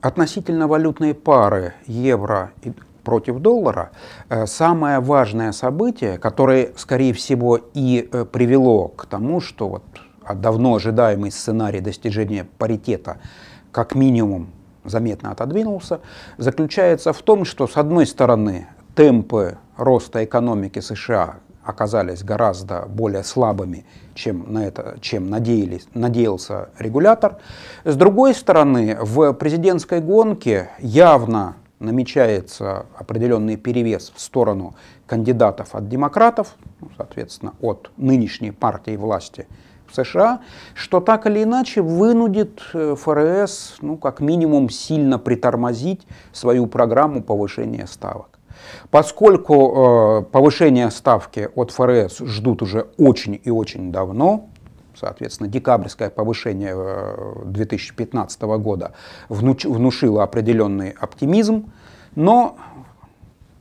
Относительно валютной пары евро против доллара, э, самое важное событие, которое, скорее всего, и э, привело к тому, что вот давно ожидаемый сценарий достижения паритета как минимум заметно отодвинулся, заключается в том, что, с одной стороны, темпы роста экономики США оказались гораздо более слабыми, чем, на это, чем надеялись, надеялся регулятор. С другой стороны, в президентской гонке явно намечается определенный перевес в сторону кандидатов от демократов, ну, соответственно, от нынешней партии власти в США, что так или иначе вынудит э, ФРС, ну, как минимум, сильно притормозить свою программу повышения ставок. Поскольку э, повышение ставки от ФРС ждут уже очень и очень давно, соответственно, декабрьское повышение 2015 э, года внушило определенный оптимизм, но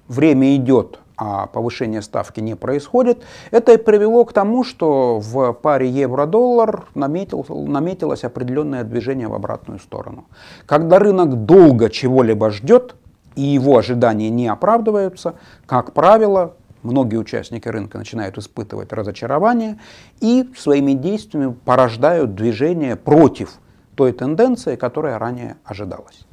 время идет, а повышение ставки не происходит. Это и привело к тому, что в паре евро-доллар наметил, наметилось определенное движение в обратную сторону. Когда рынок долго чего-либо ждет – и его ожидания не оправдываются, как правило, многие участники рынка начинают испытывать разочарование и своими действиями порождают движение против той тенденции, которая ранее ожидалась.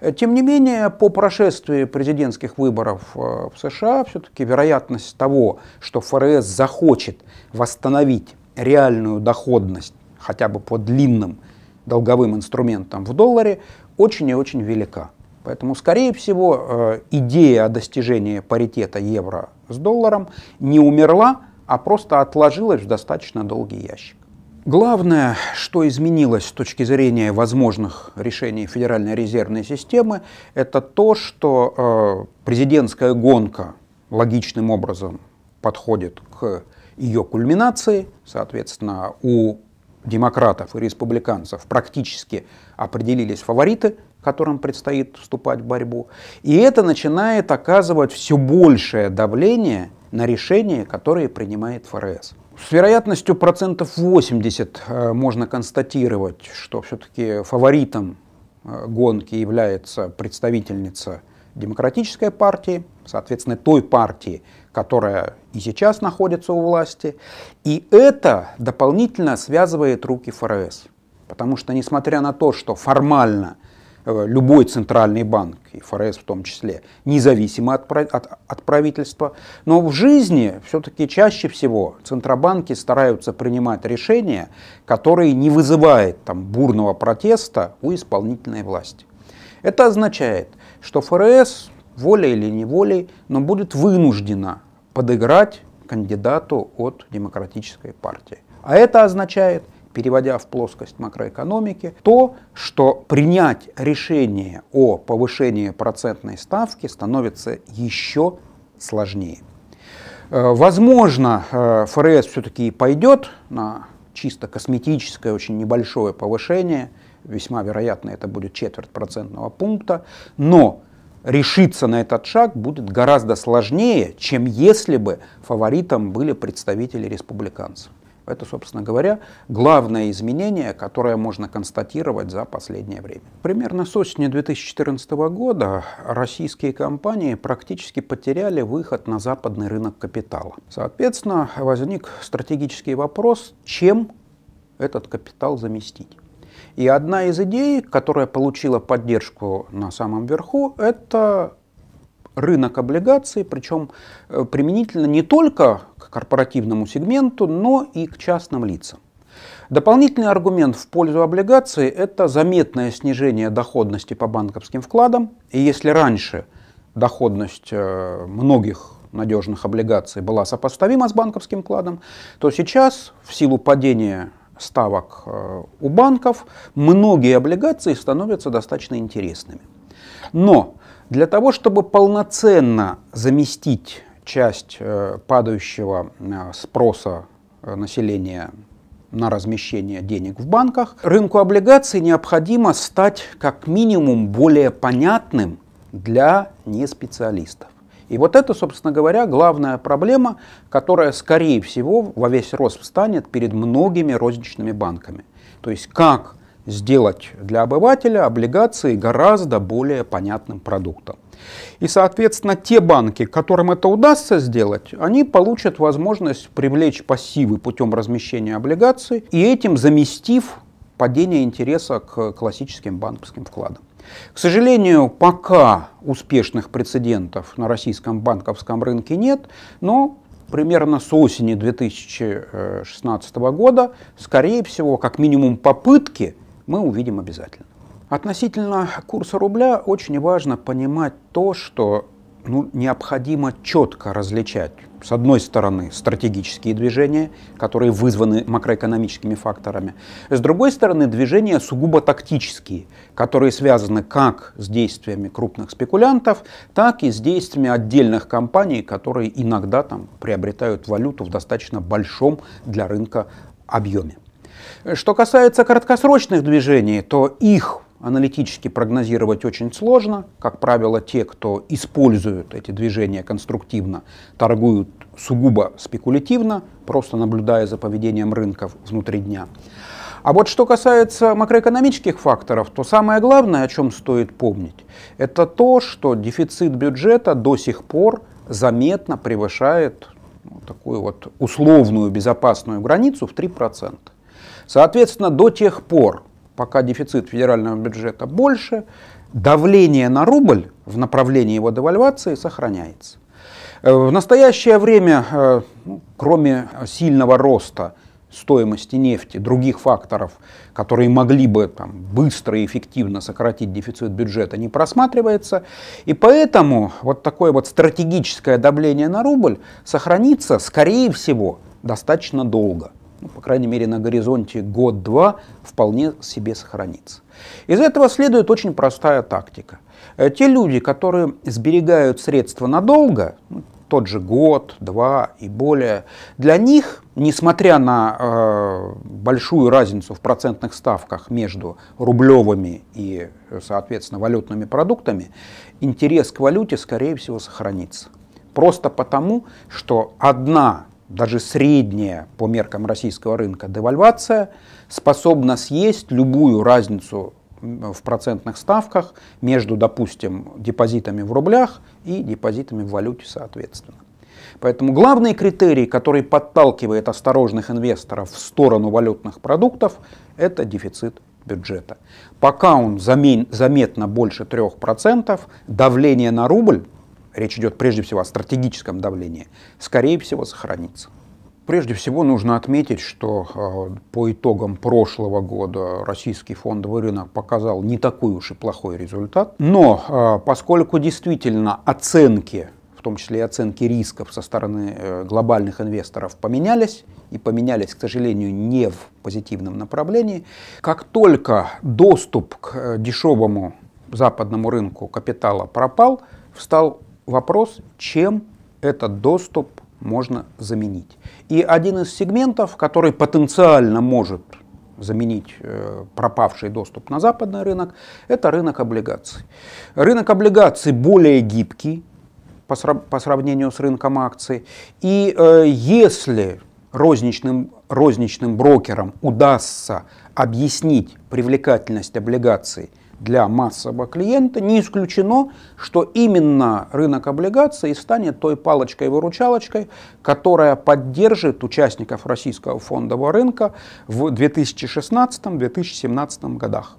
Э, тем не менее, по прошествии президентских выборов э, в США, все-таки вероятность того, что ФРС захочет восстановить реальную доходность хотя бы по длинным долговым инструментам в долларе, очень и очень велика. Поэтому, скорее всего, э, идея о достижении паритета евро с долларом не умерла, а просто отложилась в достаточно долгий ящик. Главное, что изменилось с точки зрения возможных решений Федеральной резервной системы, это то, что э, президентская гонка логичным образом подходит к ее кульминации. Соответственно, у демократов и республиканцев практически определились фавориты которым предстоит вступать в борьбу. И это начинает оказывать все большее давление на решения, которые принимает ФРС. С вероятностью процентов 80 э, можно констатировать, что все-таки фаворитом э, гонки является представительница Демократической партии, соответственно, той партии, которая и сейчас находится у власти. И это дополнительно связывает руки ФРС. Потому что, несмотря на то, что формально – Э, любой центральный банк, и ФРС в том числе, независимо от, от, от правительства. Но в жизни все-таки чаще всего центробанки стараются принимать решения, которые не вызывают там, бурного протеста у исполнительной власти. Это означает, что ФРС, волей или неволей, но будет вынуждена подыграть кандидату от демократической партии. А это означает, переводя в плоскость макроэкономики, то, что принять решение о повышении процентной ставки становится еще сложнее. Э, возможно, э, ФРС все-таки пойдет на чисто косметическое, очень небольшое повышение, весьма вероятно это будет четверть процентного пункта, но решиться на этот шаг будет гораздо сложнее, чем если бы фаворитом были представители республиканцев. Это, собственно говоря, главное изменение, которое можно констатировать за последнее время. Примерно с осени 2014 года российские компании практически потеряли выход на западный рынок капитала. Соответственно, возник стратегический вопрос, чем этот капитал заместить. И одна из идей, которая получила поддержку на самом верху, это рынок облигаций, причем э, применительно не только корпоративному сегменту, но и к частным лицам. Дополнительный аргумент в пользу облигации – это заметное снижение доходности по банковским вкладам. И если раньше доходность э, многих надежных облигаций была сопоставима с банковским вкладом, то сейчас в силу падения ставок э, у банков многие облигации становятся достаточно интересными. Но для того, чтобы полноценно заместить часть э, падающего э, спроса э, населения на размещение денег в банках, рынку облигаций необходимо стать как минимум более понятным для неспециалистов. И вот это, собственно говоря, главная проблема, которая, скорее всего, во весь рост встанет перед многими розничными банками. То есть как сделать для обывателя облигации гораздо более понятным продуктом. И, соответственно, те банки, которым это удастся сделать, они получат возможность привлечь пассивы путем размещения облигаций и этим заместив падение интереса к классическим банковским вкладам. К сожалению, пока успешных прецедентов на российском банковском рынке нет, но примерно с осени 2016 года, скорее всего, как минимум попытки мы увидим обязательно. Относительно курса рубля очень важно понимать то, что ну, необходимо четко различать, с одной стороны, стратегические движения, которые вызваны макроэкономическими факторами, с другой стороны, движения сугубо тактические, которые связаны как с действиями крупных спекулянтов, так и с действиями отдельных компаний, которые иногда там, приобретают валюту в достаточно большом для рынка объеме. Что касается краткосрочных движений, то их аналитически прогнозировать очень сложно. Как правило, те, кто используют эти движения конструктивно, торгуют сугубо спекулятивно, просто наблюдая за поведением рынков внутри дня. А вот что касается макроэкономических факторов, то самое главное, о чем стоит помнить, это то, что дефицит бюджета до сих пор заметно превышает ну, такую вот условную безопасную границу в 3%. Соответственно, до тех пор, пока дефицит федерального бюджета больше, давление на рубль в направлении его девальвации сохраняется. Э, в настоящее время, э, ну, кроме сильного роста стоимости нефти, других факторов, которые могли бы там, быстро и эффективно сократить дефицит бюджета, не просматривается. И поэтому вот такое вот стратегическое давление на рубль сохранится, скорее всего, достаточно долго ну, по крайней мере, на горизонте год-два вполне себе сохранится. Из этого следует очень простая тактика. Э, те люди, которые сберегают средства надолго, ну, тот же год, два и более, для них, несмотря на э, большую разницу в процентных ставках между рублевыми и, э, соответственно, валютными продуктами, интерес к валюте, скорее всего, сохранится. Просто потому, что одна даже средняя по меркам российского рынка девальвация способна съесть любую разницу в процентных ставках между, допустим, депозитами в рублях и депозитами в валюте соответственно. Поэтому главный критерий, который подталкивает осторожных инвесторов в сторону валютных продуктов, это дефицит бюджета. Пока он заметно больше 3%, давление на рубль речь идет прежде всего о стратегическом давлении, скорее всего сохранится. Прежде всего нужно отметить, что э, по итогам прошлого года российский фондовый рынок показал не такой уж и плохой результат, но э, поскольку действительно оценки в том числе и оценки рисков со стороны э, глобальных инвесторов поменялись, и поменялись, к сожалению, не в позитивном направлении. Как только доступ к э, дешевому западному рынку капитала пропал, встал вопрос, чем этот доступ можно заменить. И один из сегментов, который потенциально может заменить э, пропавший доступ на западный рынок, это рынок облигаций. Рынок облигаций более гибкий по, сравнению с рынком акций. И э, если розничным, розничным брокерам удастся объяснить привлекательность облигаций – для массового клиента, не исключено, что именно рынок облигаций станет той палочкой-выручалочкой, которая поддержит участников российского фондового рынка в 2016-2017 годах.